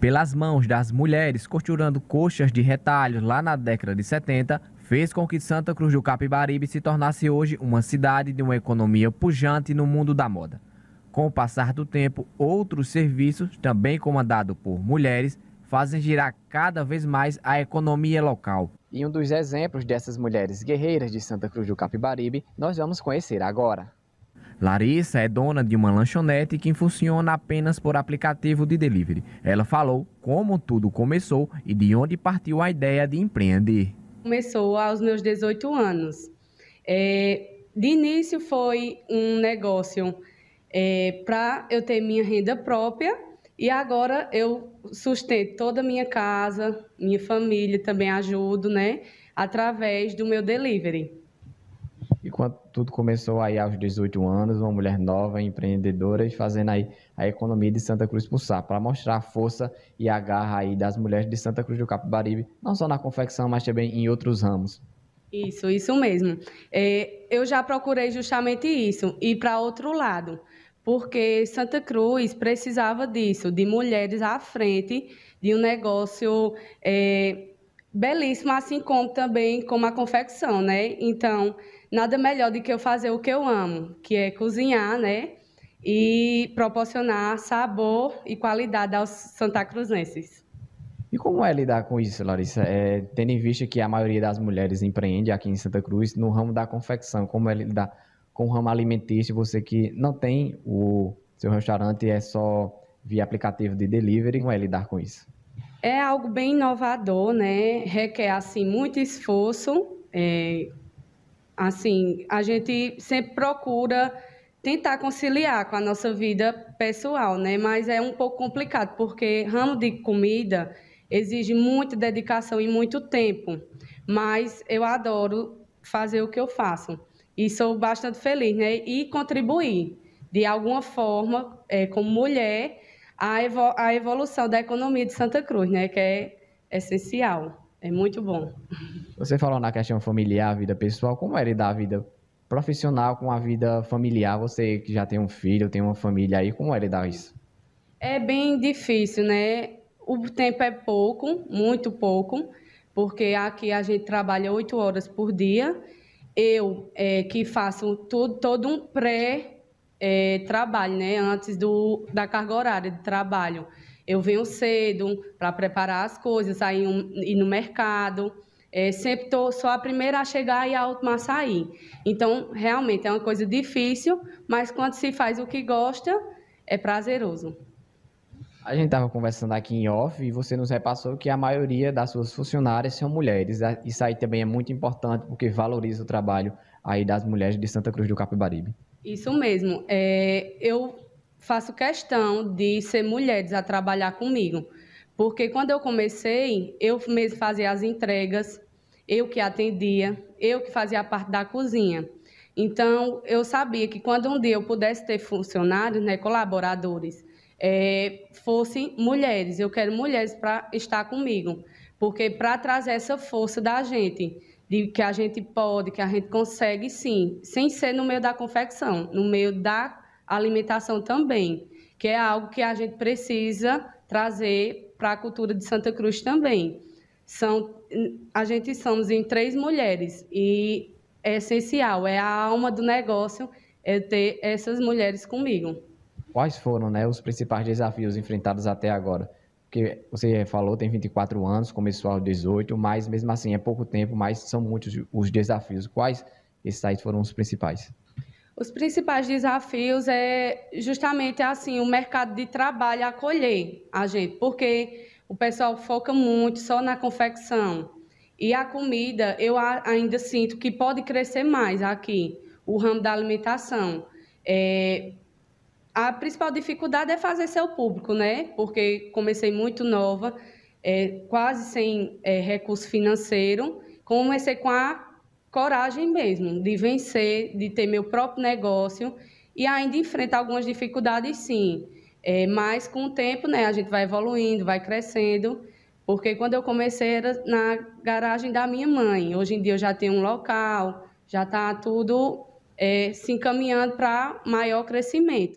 pelas mãos das mulheres costurando coxas de retalhos lá na década de 70, fez com que Santa Cruz do Capibaribe se tornasse hoje uma cidade de uma economia pujante no mundo da moda. Com o passar do tempo, outros serviços, também comandados por mulheres, fazem girar cada vez mais a economia local. E um dos exemplos dessas mulheres guerreiras de Santa Cruz do Capibaribe nós vamos conhecer agora. Larissa é dona de uma lanchonete que funciona apenas por aplicativo de delivery. Ela falou como tudo começou e de onde partiu a ideia de empreender. Começou aos meus 18 anos. É, de início foi um negócio é, para eu ter minha renda própria e agora eu sustento toda a minha casa, minha família, também ajudo, né? Através do meu delivery quando tudo começou aí aos 18 anos, uma mulher nova, empreendedora e fazendo aí a economia de Santa Cruz pulsar, para mostrar a força e a garra aí das mulheres de Santa Cruz do Capibaribe, não só na confecção, mas também em outros ramos. Isso, isso mesmo. É, eu já procurei justamente isso, e para outro lado, porque Santa Cruz precisava disso, de mulheres à frente de um negócio é, belíssimo, assim como também como a confecção, né? Então, nada melhor do que eu fazer o que eu amo, que é cozinhar, né? E proporcionar sabor e qualidade aos santacruzenses. E como é lidar com isso, Larissa? É, tendo em vista que a maioria das mulheres empreende aqui em Santa Cruz no ramo da confecção, como é lidar com o ramo alimentício, você que não tem o seu restaurante, é só via aplicativo de delivery, como é lidar com isso? É algo bem inovador, né? Requer, assim, muito esforço, é, Assim, a gente sempre procura tentar conciliar com a nossa vida pessoal, né? Mas é um pouco complicado, porque ramo de comida exige muita dedicação e muito tempo. Mas eu adoro fazer o que eu faço. E sou bastante feliz, né? E contribuir, de alguma forma, é, como mulher, à, evol a evolução da economia de Santa Cruz, né? Que é essencial. É muito bom. Você falou na questão familiar, vida pessoal, como é lidar a vida profissional com a vida familiar? Você que já tem um filho, tem uma família aí, como é lidar isso? É bem difícil, né? O tempo é pouco, muito pouco, porque aqui a gente trabalha oito horas por dia. Eu é, que faço tudo, todo um pré-trabalho, é, né? Antes do, da carga horária de trabalho. Eu venho cedo para preparar as coisas, sair um, ir no mercado é, sempre tô, sou a primeira a chegar e a última a sair. Então, realmente é uma coisa difícil, mas quando se faz o que gosta, é prazeroso. A gente estava conversando aqui em off e você nos repassou que a maioria das suas funcionárias são mulheres. Isso aí também é muito importante porque valoriza o trabalho aí das mulheres de Santa Cruz do Capibaribe. Isso mesmo. É, eu faço questão de ser mulheres a trabalhar comigo porque quando eu comecei, eu mesmo fazia as entregas, eu que atendia, eu que fazia a parte da cozinha. Então, eu sabia que quando um dia eu pudesse ter funcionários, né, colaboradores, é, fossem mulheres. Eu quero mulheres para estar comigo, porque para trazer essa força da gente, de que a gente pode, que a gente consegue sim, sem ser no meio da confecção, no meio da alimentação também, que é algo que a gente precisa trazer para a cultura de Santa Cruz também. São, a gente somos em três mulheres e é essencial, é a alma do negócio é ter essas mulheres comigo. Quais foram né, os principais desafios enfrentados até agora? Porque você falou, tem 24 anos, começou aos 18, mas mesmo assim é pouco tempo, mas são muitos os desafios. Quais esses aí foram os principais? Os principais desafios é justamente assim o mercado de trabalho acolher a gente, porque o pessoal foca muito só na confecção. E a comida, eu ainda sinto que pode crescer mais aqui, o ramo da alimentação. É, a principal dificuldade é fazer seu público, né? Porque comecei muito nova, é, quase sem é, recurso financeiro. Comecei com a coragem mesmo de vencer, de ter meu próprio negócio e ainda enfrentar algumas dificuldades, sim. É, mas com o tempo, né, a gente vai evoluindo, vai crescendo, porque quando eu comecei era na garagem da minha mãe. Hoje em dia eu já tenho um local, já está tudo é, se encaminhando para maior crescimento.